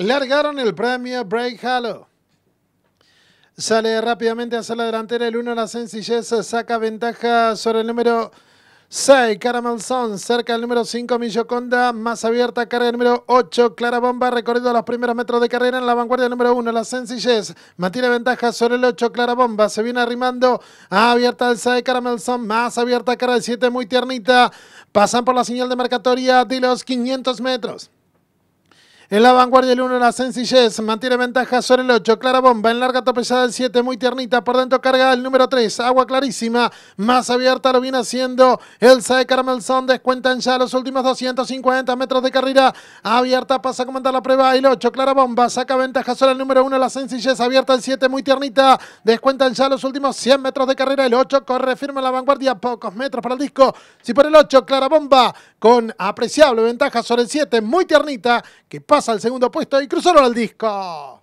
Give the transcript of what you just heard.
Largaron el premio Break Halo. Sale rápidamente hacia la delantera el 1 la sencillez, saca ventaja sobre el número 6, caramelson cerca del número 5, Milloconda, más abierta, carrera número 8, Clara Bomba, recorrido los primeros metros de carrera en la vanguardia número 1, la sencillez, mantiene ventaja sobre el 8, Clara Bomba, se viene arrimando, abierta el 6, caramelson más abierta, carrera del 7, muy tiernita, pasan por la señal de marcatoria de los 500 metros. En la vanguardia el 1 la sencillez, mantiene ventaja sobre el 8, Clara Bomba, en larga tropezada el 7, muy tiernita, por dentro carga el número 3, Agua Clarísima, más abierta lo viene haciendo Elsa de Carmelson, descuentan ya los últimos 250 metros de carrera, abierta pasa a comentar la prueba el 8, Clara Bomba, saca ventaja sobre el número 1 la sencillez, abierta el 7, muy tiernita, descuentan ya los últimos 100 metros de carrera, el 8 corre firme en la vanguardia, pocos metros para el disco, si por el 8, Clara Bomba, con apreciable ventaja sobre el 7, muy tiernita, que al segundo puesto y cruzaron al disco.